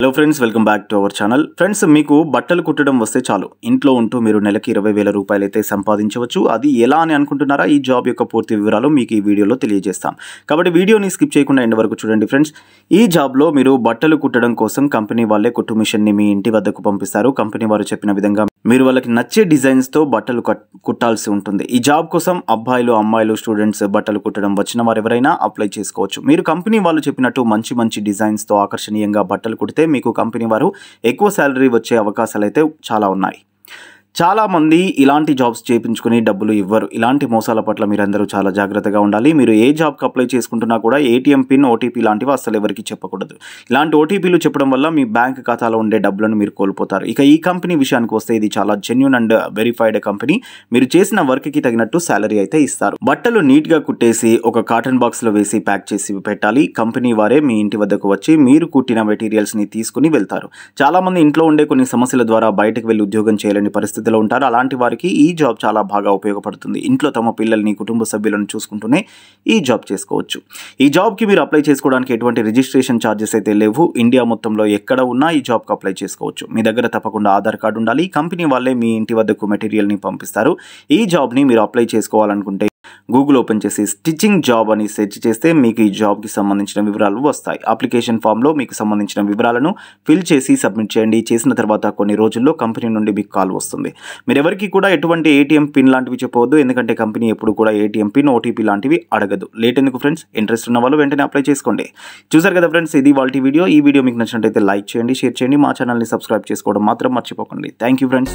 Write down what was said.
hello friends welcome back to our channel friends మీకు బట్టలు కుట్టడం వస్తే చాలు ఇంట్లో ఉంటూ మీరు నెలకి ఇరవై వేల రూపాయలు అయితే సంపాదించవచ్చు అది ఎలా అని అనుకుంటున్నారా ఈ జాబ్ యొక్క పూర్తి వివరాలు మీకు ఈ వీడియోలో తెలియజేస్తాం కాబట్టి వీడియోని స్కిప్ చేయకుండా ఎండ్ వరకు చూడండి ఫ్రెండ్స్ ఈ జాబ్లో మీరు బట్టలు కుట్టడం కోసం కంపెనీ వాళ్ళే కుట్టు మిషన్ని మీ ఇంటి వద్దకు పంపిస్తారు కంపెనీ వారు చెప్పిన విధంగా మీరు వాళ్ళకి నచ్చే డిజైన్స్తో బట్టలు కుట్టాల్సి ఉంటుంది ఈ జాబ్ కోసం అబ్బాయిలు అమ్మాయిలు స్టూడెంట్స్ బట్టలు కుట్టడం వచ్చిన వారు ఎవరైనా అప్లై చేసుకోవచ్చు మీరు కంపెనీ వాళ్ళు చెప్పినట్టు మంచి మంచి డిజైన్స్తో ఆకర్షణీయంగా బట్టలు కుడితే మీకు కంపెనీ వారు ఎక్కువ శాలరీ వచ్చే అవకాశాలు అయితే చాలా ఉన్నాయి చాలామంది ఇలాంటి జాబ్స్ చేయించుకుని డబ్బులు ఇవ్వరు ఇలాంటి మోసాల పట్ల మీరందరూ చాలా జాగ్రత్తగా ఉండాలి మీరు ఏ జాబ్కి అప్లై చేసుకుంటున్నా కూడా ఏటీఎం పిన్ ఓటీపీ లాంటివి అసలు ఎవరికి చెప్పకూడదు ఇలాంటి ఓటీపీలు చెప్పడం వల్ల మీ బ్యాంక్ ఖాతాలో ఉండే డబ్బులను మీరు కోల్పోతారు ఇక ఈ కంపెనీ విషయానికి వస్తే ఇది చాలా జెన్యున్ అండ్ వెరిఫైడ్ కంపెనీ మీరు చేసిన వర్క్కి తగినట్టు శాలరీ అయితే ఇస్తారు బట్టలు నీట్గా కుట్టేసి ఒక కాటన్ బాక్స్లో వేసి ప్యాక్ చేసి పెట్టాలి కంపెనీ వారే మీ ఇంటి వద్దకు వచ్చి మీరు కుట్టిన మెటీరియల్స్ని తీసుకుని వెళ్తారు చాలామంది ఇంట్లో ఉండే కొన్ని సమస్యల ద్వారా బయటకు వెళ్ళి ఉద్యోగం చేయలేని పరిస్థితి పరిస్థితిలో ఉంటారు అలాంటి వారికి ఈ జాబ్ చాలా బాగా ఉపయోగపడుతుంది ఇంట్లో తమ పిల్లల్ని కుటుంబ సభ్యులను చూసుకుంటూనే ఈ జాబ్ చేసుకోవచ్చు ఈ జాబ్కి మీరు అప్లై చేసుకోవడానికి ఎటువంటి రిజిస్ట్రేషన్ ఛార్జెస్ అయితే లేవు ఇండియా మొత్తంలో ఎక్కడ ఉన్నా ఈ జాబ్కి అప్లై చేసుకోవచ్చు మీ దగ్గర తప్పకుండా ఆధార్ కార్డు ఉండాలి కంపెనీ వాళ్ళే మీ ఇంటి వద్దకు మెటీరియల్ని పంపిస్తారు ఈ జాబ్ని మీరు అప్లై చేసుకోవాలనుకుంటే గూగుల్ ఓపెన్ చేసి స్టిచ్చింగ్ జాబ్ అని సెర్చ్ చేస్తే మీకు ఈ జాబ్కి సంబంధించిన వివరాలు వస్తాయి అప్లికేషన్ ఫామ్లో మీకు సంబంధించిన వివరాలను ఫిల్ చేసి సబ్మిట్ చేయండి చేసిన తర్వాత కొన్ని రోజుల్లో కంపెనీ నుండి మీకు కాల్ వస్తుంది మీరు ఎవరికి కూడా ఎటువంటి ఏటీఎం పిన్ లాంటివి చెప్పవద్దు ఎందుకంటే కంపెనీ ఎప్పుడు కూడా ఏటీఎం పిన్ ఓటీపీ లాంటివి అడగదు లేట్ ఎందుకు ఫ్రెండ్స్ ఇంట్రెస్ట్ ఉన్న వాళ్ళు వెంటనే అప్లై చేసుకోండి చూసారు కదా ఫ్రెండ్స్ ఇది వాళ్ళ వీడియో ఈ వీడియో మీకు నచ్చినట్టయితే లైక్ చేయండి షేర్ చేయండి మా ఛానల్ని సబ్స్క్రైబ్ చేసుకోవడం మాత్రం మర్చిపోకండి థ్యాంక్ యూ ఫ్రెండ్స్